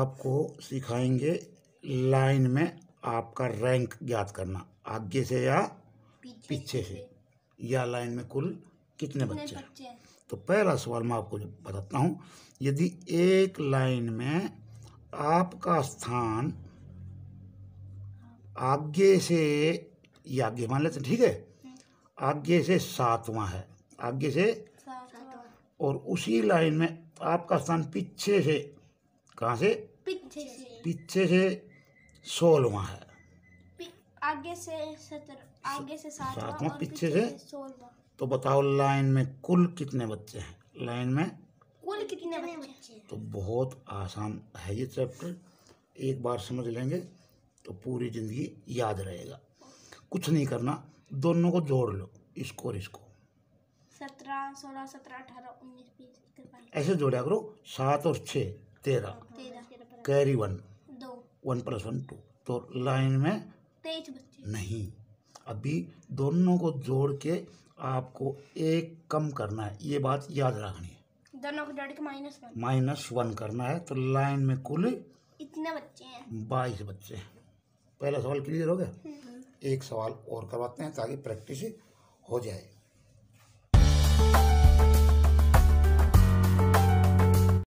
आपको सिखाएंगे लाइन में आपका रैंक ज्ञात करना आगे से या पीछे, से या लाइन में कुल कितने बच्चे हैं तो पहला सवाल मैं आपको बताता हूँ यदि एक लाइन में आपका स्थान आगे से या आगे मान लेते ठीक है हम्म। आगे से सातवां है आगे से और उसी लाइन में आपका स्थान पीछे से कहाँ से पीछे से पीछे से सोलवा है आगे से सत्रह आगे से सातवा पीछे से सोलवा तो बताओ लाइन में कुल कितने बच्चे हैं लाइन में कुल कितने बच्चे हैं तो बहुत आसान है ये चैप्टर एक बार समझ लेंगे तो पूरी ज़िंदगी याद रहेगा कुछ नहीं करना दोनों को जोड़ लो इसको और इसको सत्रह सोलह सत्रह अठारह उन्नीस बीस ऐसे जोड़ा करो सात और छः तेरह carry one one plus one two तो लाइन में नहीं अभी दोनों को जोड़ के आपको एक कम करना है ये बात याद रखनी है दोनों को जोड़ के माइनस माइनस वन करना है तो लाइन में कुल इतने बच्चे हैं बाईस बच्चे हैं पहला सवाल क्लियर हो गया हम्म। एक सवाल और करवाते हैं ताकि प्रैक्टिस हो जाए